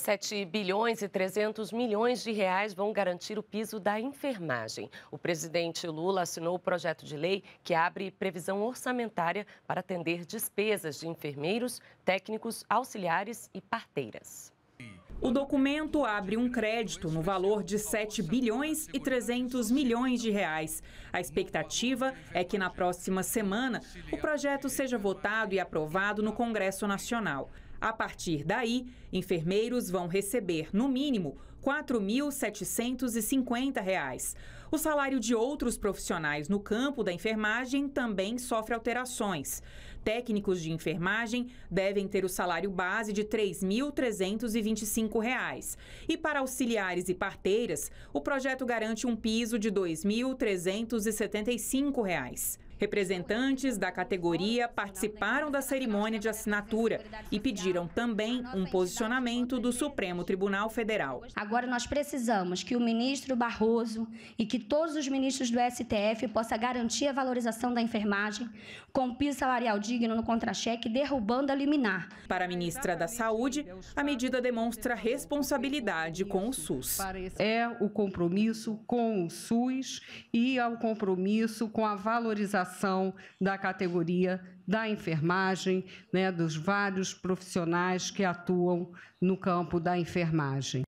7 bilhões e 300 milhões de reais vão garantir o piso da enfermagem. O presidente Lula assinou o projeto de lei que abre previsão orçamentária para atender despesas de enfermeiros, técnicos, auxiliares e parteiras. O documento abre um crédito no valor de 7 bilhões e 300 milhões de reais. A expectativa é que na próxima semana o projeto seja votado e aprovado no Congresso Nacional. A partir daí, enfermeiros vão receber, no mínimo, R$ 4.750. O salário de outros profissionais no campo da enfermagem também sofre alterações. Técnicos de enfermagem devem ter o salário base de R$ 3.325. E para auxiliares e parteiras, o projeto garante um piso de R$ 2.375. Representantes da categoria participaram da cerimônia de assinatura e pediram também um posicionamento do Supremo Tribunal Federal. Agora nós precisamos que o ministro Barroso e que todos os ministros do STF possa garantir a valorização da enfermagem com piso salarial digno no contra-cheque, derrubando a liminar. Para a ministra da Saúde, a medida demonstra responsabilidade com o SUS. É o compromisso com o SUS e ao é o compromisso com a valorização da categoria da enfermagem, né, dos vários profissionais que atuam no campo da enfermagem.